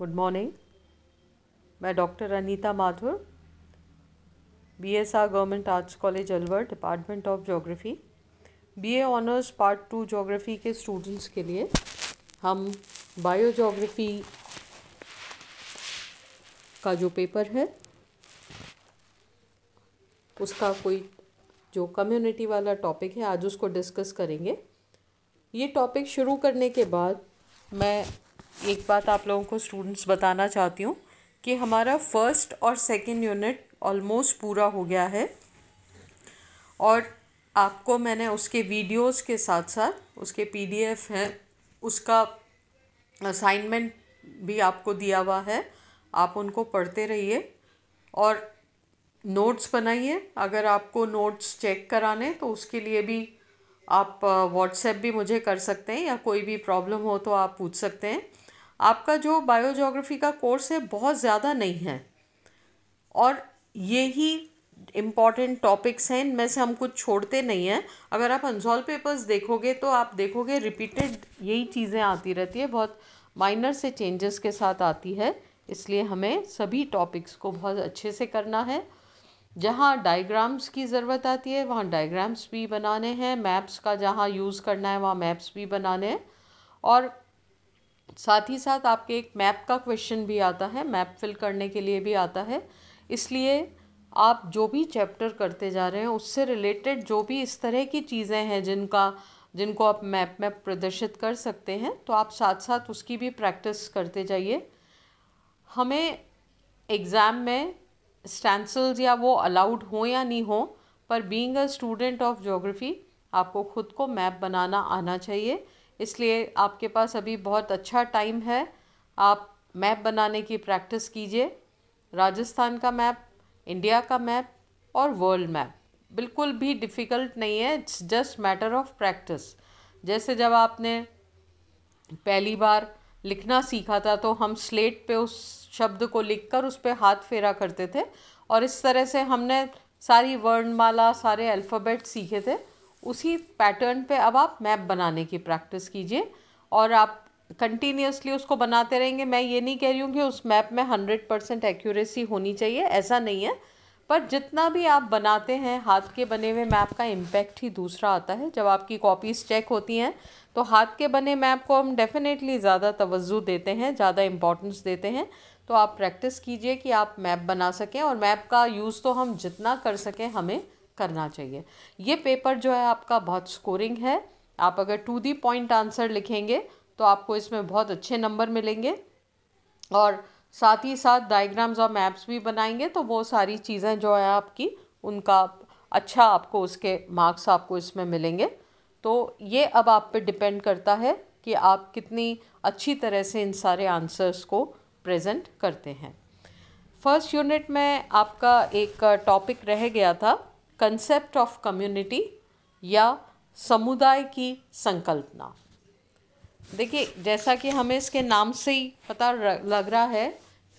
good morning मैं doctor Anita Mathur BSR government arts college Alwar department of geography BA honours part two geography के students के लिए हम bio geography का जो पेपर है उसका कोई जो कम्युनिटी वाला टॉपिक है आज उसको डिस्कस करेंगे ये टॉपिक शुरू करने के बाद मैं एक बात आप लोगों को स्टूडेंट्स बताना चाहती हूँ कि हमारा फर्स्ट और सेकेंड यूनिट ऑलमोस्ट पूरा हो गया है और आपको मैंने उसके वीडियोस के साथ साथ उसके पीडीएफ हैं उसका असाइनमेंट भी आपको दिया हुआ है आप उनको पढ़ते रहिए और नोट्स बनाइए अगर आपको नोट्स चेक कराने तो उसके लिए भी आप व्हाट्सएप uh, भी मुझे कर सकते हैं या कोई भी प्रॉब्लम हो तो आप पूछ सकते हैं आपका जो बायोजोग्राफी का कोर्स है बहुत ज़्यादा नहीं है और ये ही इम्पॉर्टेंट टॉपिक्स हैं इनमें से हम कुछ छोड़ते नहीं हैं अगर आप अनसॉल्व पेपर्स देखोगे तो आप देखोगे रिपीटेड यही चीज़ें आती रहती है बहुत माइनर से चेंजेस के साथ आती है इसलिए हमें सभी टॉपिक्स को बहुत अच्छे से करना है जहाँ डायग्राम्स की ज़रूरत आती है वहाँ डायग्राम्स भी बनाने हैं मैप्स का जहाँ यूज़ करना है वहाँ मैप्स भी बनाने हैं और साथ ही साथ आपके एक मैप का क्वेश्चन भी आता है मैप फिल करने के लिए भी आता है इसलिए आप जो भी चैप्टर करते जा रहे हैं उससे रिलेटेड जो भी इस तरह की चीज़ें हैं जिनका जिनको आप मैप में प्रदर्शित कर सकते हैं तो आप साथ साथ उसकी भी प्रैक्टिस करते जाइए हमें एग्ज़ाम में स्टैंसल्स या वो अलाउड हो या नहीं हो पर being a student of geography आपको ख़ुद को मैप बनाना आना चाहिए इसलिए आपके पास अभी बहुत अच्छा टाइम है आप मैप बनाने की प्रैक्टिस कीजिए राजस्थान का मैप इंडिया का मैप और वर्ल्ड मैप बिल्कुल भी डिफ़िकल्ट नहीं है it's just matter of practice जैसे जब आपने पहली बार लिखना सीखा था तो हम स्लेट पे उस शब्द को लिखकर उस पर हाथ फेरा करते थे और इस तरह से हमने सारी वर्णमाला सारे अल्फ़ाबेट सीखे थे उसी पैटर्न पे अब आप मैप बनाने की प्रैक्टिस कीजिए और आप कंटिन्यूसली उसको बनाते रहेंगे मैं ये नहीं कह रही हूँ कि उस मैप में हंड्रेड परसेंट एक्यूरेसी होनी चाहिए ऐसा नहीं है पर जितना भी आप बनाते हैं हाथ के बने हुए मैप का इम्पैक्ट ही दूसरा आता है जब आपकी कॉपीज़ चेक होती हैं तो हाथ के बने मैप को हम डेफ़िनेटली ज़्यादा तवज्जो देते हैं ज़्यादा इम्पोर्टेंस देते हैं तो आप प्रैक्टिस कीजिए कि आप मैप बना सकें और मैप का यूज़ तो हम जितना कर सकें हमें करना चाहिए ये पेपर जो है आपका बहुत स्कोरिंग है आप अगर टू दी पॉइंट आंसर लिखेंगे तो आपको इसमें बहुत अच्छे नंबर मिलेंगे और साथ ही साथ डायग्राम्स और मैप्स भी बनाएंगे तो वो सारी चीज़ें जो है आपकी उनका अच्छा आपको उसके मार्क्स आपको इसमें मिलेंगे तो ये अब आप पे डिपेंड करता है कि आप कितनी अच्छी तरह से इन सारे आंसर्स को प्रेजेंट करते हैं फर्स्ट यूनिट में आपका एक टॉपिक रह गया था कंसेप्ट ऑफ कम्युनिटी या समुदाय की संकल्पना देखिए जैसा कि हमें इसके नाम से ही पता लग रहा है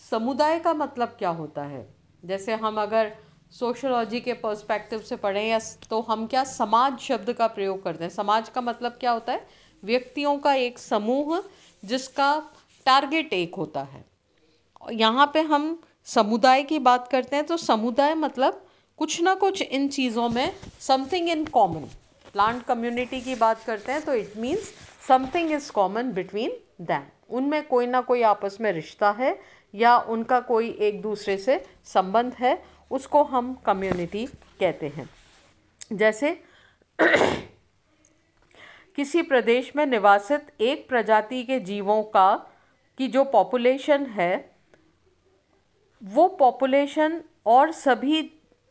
समुदाय का मतलब क्या होता है जैसे हम अगर सोशोलॉजी के पर्सपेक्टिव से पढ़ें या तो हम क्या समाज शब्द का प्रयोग करते हैं समाज का मतलब क्या होता है व्यक्तियों का एक समूह जिसका टारगेट एक होता है यहाँ पे हम समुदाय की बात करते हैं तो समुदाय मतलब कुछ ना कुछ इन चीज़ों में something in common plant community की बात करते हैं तो it means something is common between them उनमें कोई ना कोई आपस में रिश्ता है या उनका कोई एक दूसरे से संबंध है उसको हम कम्युनिटी कहते हैं जैसे किसी प्रदेश में निवासित एक प्रजाति के जीवों का की जो पॉपुलेशन है वो पॉपुलेशन और सभी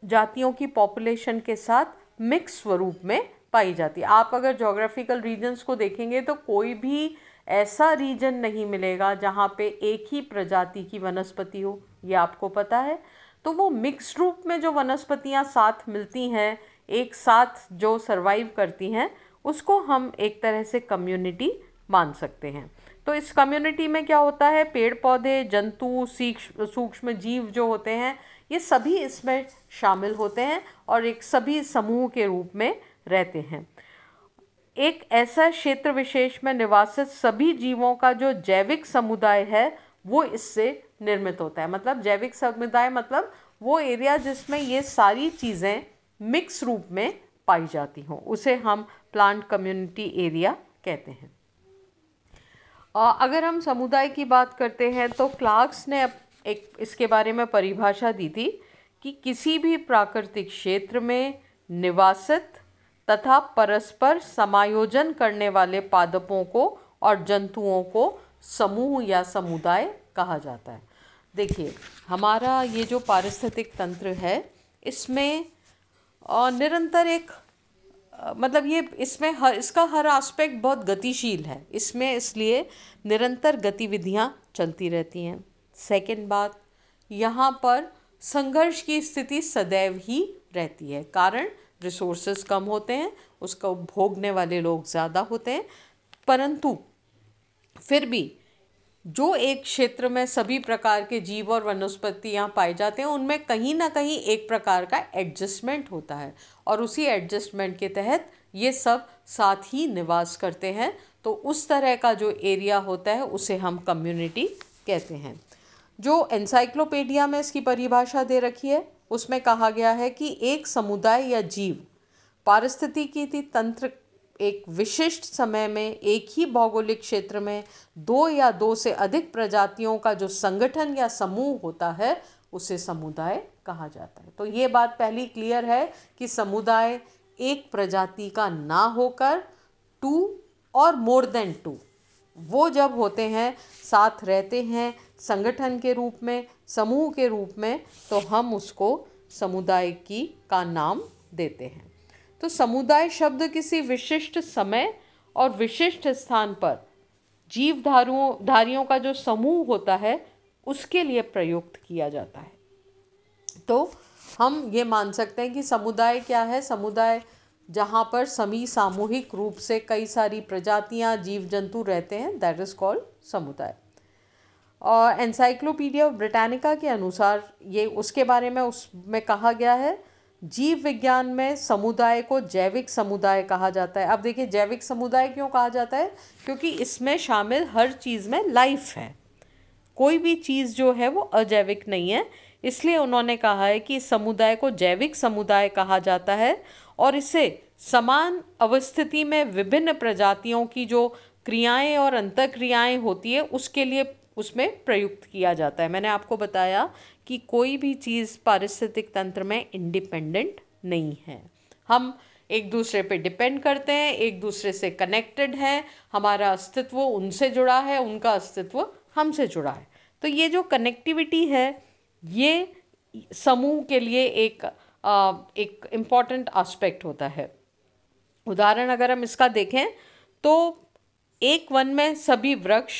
जातियों की पॉपुलेशन के साथ मिक्स स्वरूप में पाई जाती है आप अगर जोग्राफिकल रीजन्स को देखेंगे तो कोई भी ऐसा रीजन नहीं मिलेगा जहाँ पे एक ही प्रजाति की वनस्पति हो ये आपको पता है तो वो मिक्स रूप में जो वनस्पतियाँ साथ मिलती हैं एक साथ जो सरवाइव करती हैं उसको हम एक तरह से कम्युनिटी मान सकते हैं तो इस कम्युनिटी में क्या होता है पेड़ पौधे जंतु सूक्ष्म जीव जो होते हैं ये सभी इसमें शामिल होते हैं और एक सभी समूह के रूप में रहते हैं एक ऐसा क्षेत्र विशेष में निवासित सभी जीवों का जो जैविक समुदाय है वो इससे निर्मित होता है मतलब जैविक समुदाय मतलब वो एरिया जिसमें ये सारी चीज़ें मिक्स रूप में पाई जाती हों उसे हम प्लांट कम्युनिटी एरिया कहते हैं अगर हम समुदाय की बात करते हैं तो क्लार्क्स ने एक इसके बारे में परिभाषा दी थी कि किसी भी प्राकृतिक क्षेत्र में निवासित तथा परस्पर समायोजन करने वाले पादपों को और जंतुओं को समूह या समुदाय कहा जाता है देखिए हमारा ये जो पारिस्थितिक तंत्र है इसमें निरंतर एक मतलब ये इसमें हर इसका हर एस्पेक्ट बहुत गतिशील है इसमें इसलिए निरंतर गतिविधियाँ चलती रहती हैं सेकंड बात यहाँ पर संघर्ष की स्थिति सदैव ही रहती है कारण रिसोर्सेज कम होते हैं उसको भोगने वाले लोग ज़्यादा होते हैं परंतु फिर भी जो एक क्षेत्र में सभी प्रकार के जीव और वनस्पति यहाँ पाए जाते हैं उनमें कहीं ना कहीं एक प्रकार का एडजस्टमेंट होता है और उसी एडजस्टमेंट के तहत ये सब साथ ही निवास करते हैं तो उस तरह का जो एरिया होता है उसे हम कम्युनिटी कहते हैं जो एनसाइक्लोपीडिया में इसकी परिभाषा दे रखी है उसमें कहा गया है कि एक समुदाय या जीव पारिस्थितिकी तंत्र एक विशिष्ट समय में एक ही भौगोलिक क्षेत्र में दो या दो से अधिक प्रजातियों का जो संगठन या समूह होता है उसे समुदाय कहा जाता है तो ये बात पहली क्लियर है कि समुदाय एक प्रजाति का ना होकर टू और मोर देन टू वो जब होते हैं साथ रहते हैं संगठन के रूप में समूह के रूप में तो हम उसको समुदाय की का नाम देते हैं तो समुदाय शब्द किसी विशिष्ट समय और विशिष्ट स्थान पर जीवधारुओं धारियों का जो समूह होता है उसके लिए प्रयुक्त किया जाता है तो हम ये मान सकते हैं कि समुदाय क्या है समुदाय जहाँ पर समी सामूहिक रूप से कई सारी प्रजातियाँ जीव जंतु रहते हैं दैट इज़ कॉल्ड समुदाय और एनसाइक्लोपीडिया ऑफ ब्रिटानिका के अनुसार ये उसके बारे में उसमें कहा गया है जीव विज्ञान में समुदाय को जैविक समुदाय कहा जाता है अब देखिए जैविक समुदाय क्यों कहा जाता है क्योंकि इसमें शामिल हर चीज़ में लाइफ है कोई भी चीज़ जो है वो अजैविक नहीं है इसलिए उन्होंने कहा है कि समुदाय को जैविक समुदाय कहा जाता है और इसे समान अवस्थिति में विभिन्न प्रजातियों की जो क्रियाएं और अंतर क्रियाएँ होती है उसके लिए उसमें प्रयुक्त किया जाता है मैंने आपको बताया कि कोई भी चीज़ पारिस्थितिक तंत्र में इंडिपेंडेंट नहीं है हम एक दूसरे पे डिपेंड करते हैं एक दूसरे से कनेक्टेड हैं हमारा अस्तित्व उनसे जुड़ा है उनका अस्तित्व हमसे जुड़ा है तो ये जो कनेक्टिविटी है ये समूह के लिए एक एक इम्पॉर्टेंट आस्पेक्ट होता है उदाहरण अगर हम इसका देखें तो एक वन में सभी वृक्ष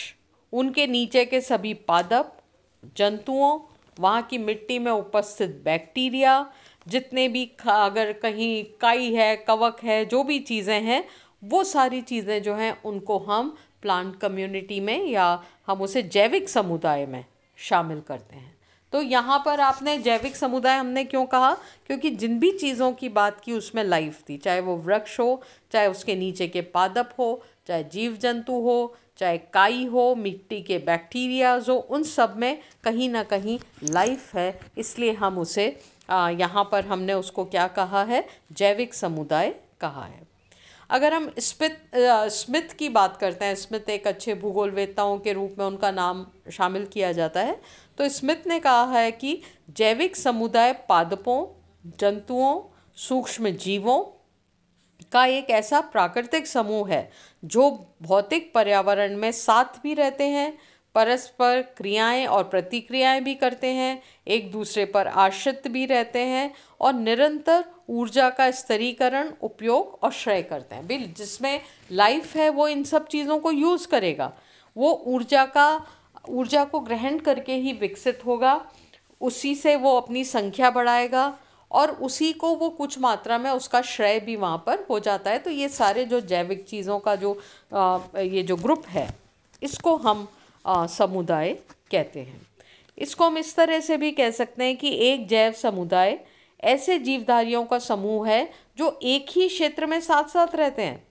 उनके नीचे के सभी पादप जंतुओं वहाँ की मिट्टी में उपस्थित बैक्टीरिया जितने भी अगर कहीं काई है कवक है जो भी चीज़ें हैं वो सारी चीज़ें जो हैं उनको हम प्लांट कम्युनिटी में या हम उसे जैविक समुदाय में शामिल करते हैं तो यहाँ पर आपने जैविक समुदाय हमने क्यों कहा क्योंकि जिन भी चीज़ों की बात की उसमें लाइफ थी चाहे वो वृक्ष हो चाहे उसके नीचे के पादप हो चाहे जीव जंतु हो चाहे काई हो मिट्टी के बैक्टीरियाज हो उन सब में कहीं ना कहीं लाइफ है इसलिए हम उसे यहाँ पर हमने उसको क्या कहा है जैविक समुदाय कहा है अगर हम स्मित स्मिथ की बात करते हैं स्मिथ एक अच्छे भूगोलवेत्ताओं के रूप में उनका नाम शामिल किया जाता है तो स्मिथ ने कहा है कि जैविक समुदाय पादपों जंतुओं सूक्ष्म जीवों का एक ऐसा प्राकृतिक समूह है जो भौतिक पर्यावरण में साथ भी रहते हैं परस्पर क्रियाएं और प्रतिक्रियाएं भी करते हैं एक दूसरे पर आश्रित भी रहते हैं और निरंतर ऊर्जा का स्तरीकरण उपयोग और श्रय करते हैं बिल जिसमें लाइफ है वो इन सब चीज़ों को यूज़ करेगा वो ऊर्जा का ऊर्जा को ग्रहण करके ही विकसित होगा उसी से वो अपनी संख्या बढ़ाएगा और उसी को वो कुछ मात्रा में उसका श्रेय भी वहाँ पर हो जाता है तो ये सारे जो जैविक चीज़ों का जो आ, ये जो ग्रुप है इसको हम आ, समुदाय कहते हैं इसको हम इस तरह से भी कह सकते हैं कि एक जैव समुदाय ऐसे जीवधारियों का समूह है जो एक ही क्षेत्र में साथ साथ रहते हैं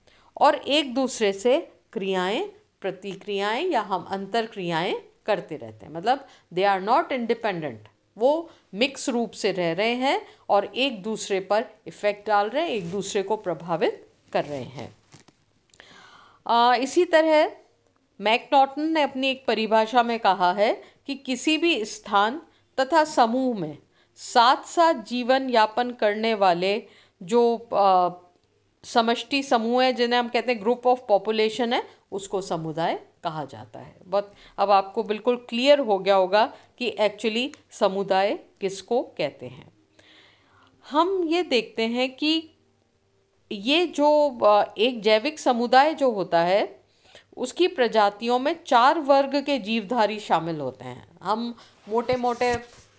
और एक दूसरे से क्रियाएं प्रतिक्रियाएं या हम अंतर क्रियाएँ करते रहते हैं मतलब दे आर नॉट इंडिपेंडेंट वो मिक्स रूप से रह रहे हैं और एक दूसरे पर इफ़ेक्ट डाल रहे हैं एक दूसरे को प्रभावित कर रहे हैं आ, इसी तरह मैकनॉटन ने अपनी एक परिभाषा में कहा है कि किसी भी स्थान तथा समूह में साथ साथ जीवन यापन करने वाले जो समष्टि समूह है जिन्हें हम कहते हैं ग्रुप ऑफ पॉपुलेशन है उसको समुदाय कहा जाता है बट अब आपको बिल्कुल क्लियर हो गया होगा कि एक्चुअली समुदाय किसको कहते हैं हम ये देखते हैं कि ये जो एक जैविक समुदाय जो होता है उसकी प्रजातियों में चार वर्ग के जीवधारी शामिल होते हैं हम मोटे मोटे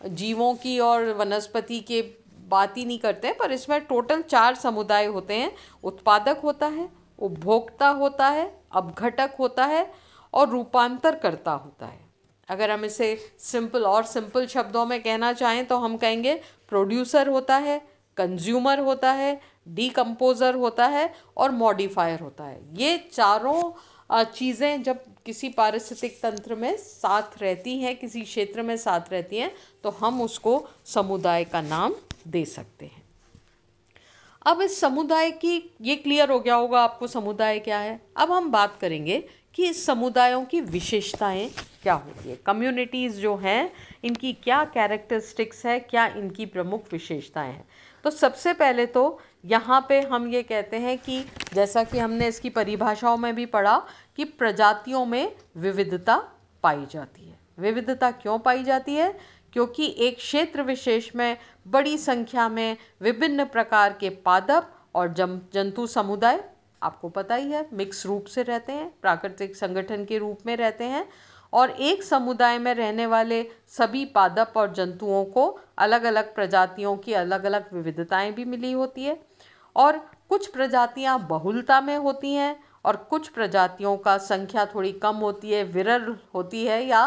जीवों की और वनस्पति के बात ही नहीं करते पर इसमें टोटल चार समुदाय होते हैं उत्पादक होता है उपभोक्ता होता है अपघटक होता है और रूपांतर करता होता है अगर हम इसे सिंपल और सिंपल शब्दों में कहना चाहें तो हम कहेंगे प्रोड्यूसर होता है कंज्यूमर होता है डीकम्पोज़र होता है और मॉडिफायर होता है ये चारों चीज़ें जब किसी पारिस्थितिक तंत्र में साथ रहती हैं किसी क्षेत्र में साथ रहती हैं तो हम उसको समुदाय का नाम दे सकते हैं अब इस समुदाय की ये क्लियर हो गया होगा आपको समुदाय क्या है अब हम बात करेंगे कि इस समुदायों की विशेषताएं क्या होती है कम्युनिटीज़ जो हैं इनकी क्या कैरेक्टरिस्टिक्स है क्या इनकी प्रमुख विशेषताएं हैं तो सबसे पहले तो यहाँ पे हम ये कहते हैं कि जैसा कि हमने इसकी परिभाषाओं में भी पढ़ा कि प्रजातियों में विविधता पाई जाती है विविधता क्यों पाई जाती है क्योंकि एक क्षेत्र विशेष में बड़ी संख्या में विभिन्न प्रकार के पादप और जम जंतु समुदाय आपको पता ही है मिक्स रूप से रहते हैं प्राकृतिक संगठन के रूप में रहते हैं और एक समुदाय में रहने वाले सभी पादप और जंतुओं को अलग अलग प्रजातियों की अलग अलग विविधताएं भी मिली होती है और कुछ प्रजातियां बहुलता में होती हैं और कुछ प्रजातियों का संख्या थोड़ी कम होती है विरल होती है या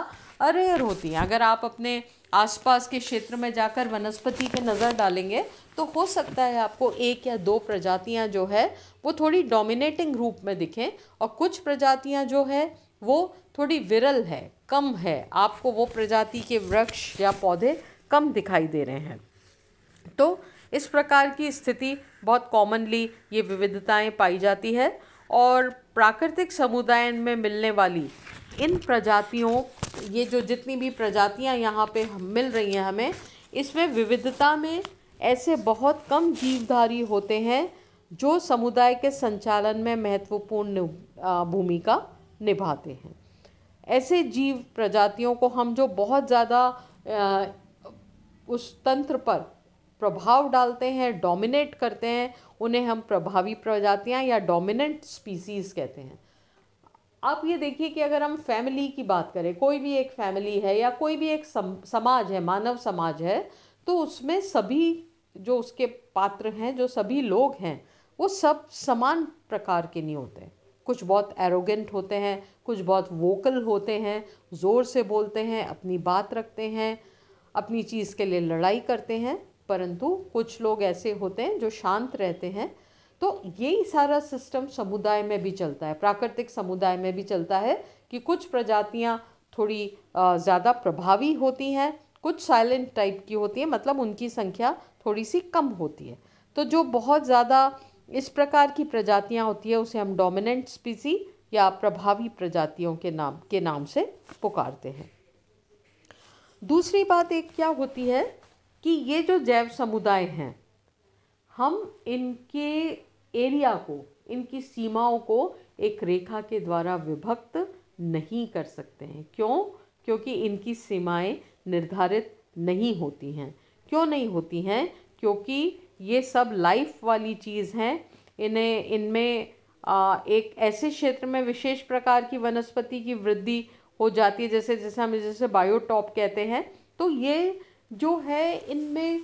अरेर होती हैं अगर आप अपने आसपास के क्षेत्र में जाकर वनस्पति पे नज़र डालेंगे तो हो सकता है आपको एक या दो प्रजातियां जो है वो थोड़ी डोमिनेटिंग रूप में दिखें और कुछ प्रजातियां जो है वो थोड़ी विरल है कम है आपको वो प्रजाति के वृक्ष या पौधे कम दिखाई दे रहे हैं तो इस प्रकार की स्थिति बहुत कॉमनली ये विविधताएं पाई जाती है और प्राकृतिक समुदाय में मिलने वाली इन प्रजातियों ये जो जितनी भी प्रजातियाँ यहाँ पे मिल रही हैं हमें इसमें विविधता में ऐसे बहुत कम जीवधारी होते हैं जो समुदाय के संचालन में महत्वपूर्ण भूमिका निभाते हैं ऐसे जीव प्रजातियों को हम जो बहुत ज़्यादा उस तंत्र पर प्रभाव डालते हैं डोमिनेट करते हैं उन्हें हम प्रभावी प्रजातियाँ या डोमिनेंट स्पीसीज़ कहते हैं आप ये देखिए कि अगर हम फैमिली की बात करें कोई भी एक फैमिली है या कोई भी एक सम, समाज है मानव समाज है तो उसमें सभी जो उसके पात्र हैं जो सभी लोग हैं वो सब समान प्रकार के नहीं होते कुछ बहुत एरोगेंट होते हैं कुछ बहुत वोकल होते हैं ज़ोर से बोलते हैं अपनी बात रखते हैं अपनी चीज़ के लिए लड़ाई करते हैं परंतु कुछ लोग ऐसे होते हैं जो शांत रहते हैं तो यही सारा सिस्टम समुदाय में भी चलता है प्राकृतिक समुदाय में भी चलता है कि कुछ प्रजातियाँ थोड़ी ज़्यादा प्रभावी होती हैं कुछ साइलेंट टाइप की होती हैं मतलब उनकी संख्या थोड़ी सी कम होती है तो जो बहुत ज़्यादा इस प्रकार की प्रजातियाँ होती है उसे हम डोमिनेंट स्पीसी या प्रभावी प्रजातियों के नाम के नाम से पुकारते हैं दूसरी बात एक क्या होती है कि ये जो जैव समुदाय हैं हम इनके एरिया को इनकी सीमाओं को एक रेखा के द्वारा विभक्त नहीं कर सकते हैं क्यों क्योंकि इनकी सीमाएं निर्धारित नहीं होती हैं क्यों नहीं होती हैं क्योंकि ये सब लाइफ वाली चीज़ हैं इन्हें इनमें एक ऐसे क्षेत्र में विशेष प्रकार की वनस्पति की वृद्धि हो जाती है जैसे जैसे हम जैसे बायोटॉप कहते हैं तो ये जो है इनमें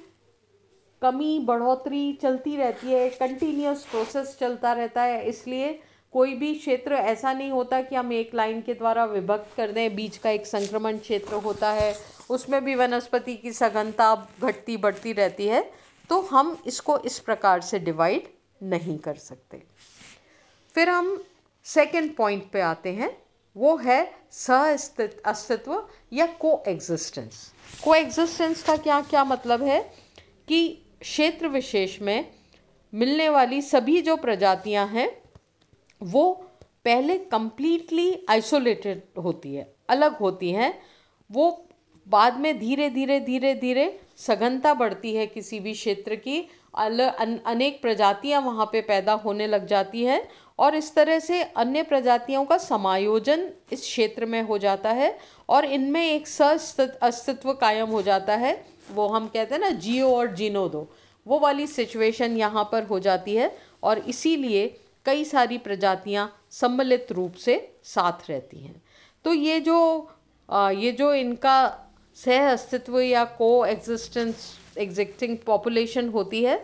कमी बढ़ोतरी चलती रहती है कंटिन्यूस प्रोसेस चलता रहता है इसलिए कोई भी क्षेत्र ऐसा नहीं होता कि हम एक लाइन के द्वारा विभक्त कर दें बीच का एक संक्रमण क्षेत्र होता है उसमें भी वनस्पति की सघनता घटती बढ़ती रहती है तो हम इसको इस प्रकार से डिवाइड नहीं कर सकते फिर हम सेकेंड पॉइंट पे आते हैं वो है सह अस्तित्व या को एग्जिस्टेंस को एग्जिस्टेंस का क्या क्या मतलब है कि क्षेत्र विशेष में मिलने वाली सभी जो प्रजातियां हैं वो पहले कम्प्लीटली आइसोलेटेड होती है अलग होती हैं वो बाद में धीरे धीरे धीरे धीरे सघनता बढ़ती है किसी भी क्षेत्र की अल अन, अनेक प्रजातियां वहाँ पे पैदा होने लग जाती हैं और इस तरह से अन्य प्रजातियों का समायोजन इस क्षेत्र में हो जाता है और इनमें एक अस्तित्व कायम हो जाता है वो हम कहते हैं ना जियो और जीनो दो वो वाली सिचुएशन यहाँ पर हो जाती है और इसीलिए कई सारी प्रजातियाँ सम्मिलित रूप से साथ रहती हैं तो ये जो ये जो इनका सह अस्तित्व या को एग्जिस्टेंस एग्जिस्टिंग पॉपुलेशन होती है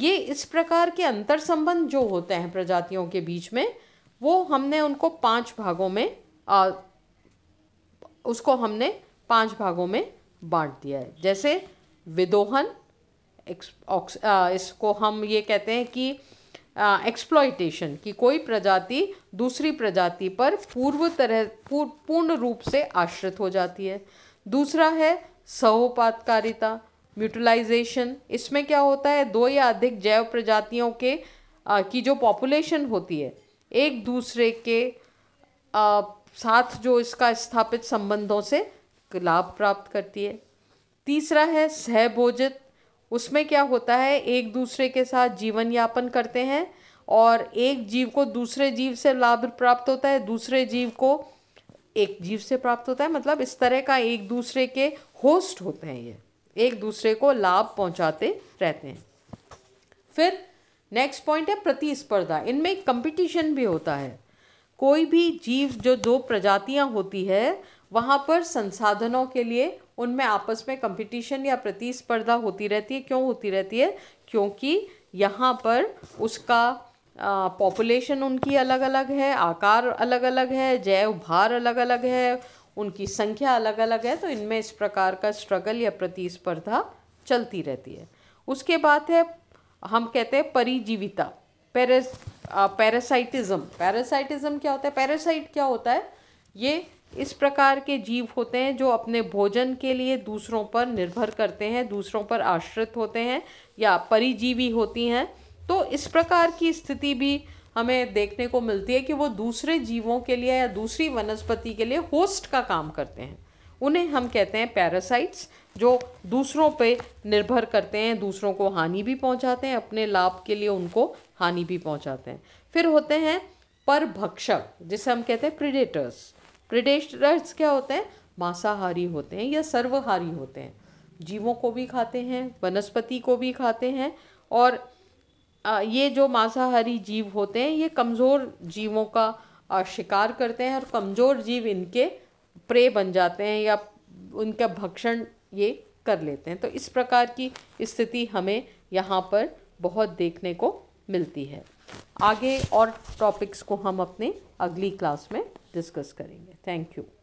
ये इस प्रकार के अंतर संबंध जो होते हैं प्रजातियों के बीच में वो हमने उनको पांच भागों में आ, उसको हमने पांच भागों में बांट दिया है जैसे विदोहन एक्स इसको हम ये कहते हैं कि एक्सप्लॉयटेशन की कोई प्रजाति दूसरी प्रजाति पर पूर्व तरह पूर्ण रूप से आश्रित हो जाती है दूसरा है सहोपातकारिता म्यूटिलाइजेशन इसमें क्या होता है दो या अधिक जैव प्रजातियों के आ, की जो पॉपुलेशन होती है एक दूसरे के आ, साथ जो इसका स्थापित संबंधों से लाभ प्राप्त करती है तीसरा है सहभोजित उसमें क्या होता है एक दूसरे के साथ जीवन यापन करते हैं और एक जीव को दूसरे जीव से लाभ प्राप्त होता है दूसरे जीव को एक जीव से प्राप्त होता है मतलब इस तरह का एक दूसरे के होस्ट होते हैं ये एक दूसरे को लाभ पहुंचाते रहते हैं फिर नेक्स्ट पॉइंट है प्रतिस्पर्धा इनमें कंपटीशन भी होता है कोई भी जीव जो दो प्रजातियां होती है वहाँ पर संसाधनों के लिए उनमें आपस में कंपटीशन या प्रतिस्पर्धा होती रहती है क्यों होती रहती है क्योंकि यहाँ पर उसका पॉपुलेशन उनकी अलग अलग है आकार अलग अलग है जैव भार अलग अलग है उनकी संख्या अलग अलग है तो इनमें इस प्रकार का स्ट्रगल या प्रतिस्पर्धा चलती रहती है उसके बाद है हम कहते हैं परिजीविता पेरेस पैरासाइटिज्म पैरासाइटिज़म क्या होता है पैरासाइट क्या होता है ये इस प्रकार के जीव होते हैं जो अपने भोजन के लिए दूसरों पर निर्भर करते हैं दूसरों पर आश्रित होते हैं या परिजीवी होती हैं तो इस प्रकार की स्थिति भी हमें देखने को मिलती है कि वो दूसरे जीवों के लिए या दूसरी वनस्पति के लिए होस्ट का काम करते हैं उन्हें हम कहते हैं पैरासाइट्स जो दूसरों पे निर्भर करते हैं दूसरों को हानि भी पहुंचाते हैं अपने लाभ के लिए उनको हानि भी पहुंचाते हैं फिर होते हैं परभक्षक जिसे हम कहते हैं प्रिडेटर्स प्रिडेस्टर्स क्या होते हैं मांसाहारी होते हैं या सर्वहारी होते हैं जीवों को भी खाते हैं वनस्पति को भी खाते हैं और ये जो मांसाहारी जीव होते हैं ये कमज़ोर जीवों का शिकार करते हैं और कमज़ोर जीव इनके प्रे बन जाते हैं या उनका भक्षण ये कर लेते हैं तो इस प्रकार की स्थिति हमें यहाँ पर बहुत देखने को मिलती है आगे और टॉपिक्स को हम अपने अगली क्लास में डिस्कस करेंगे थैंक यू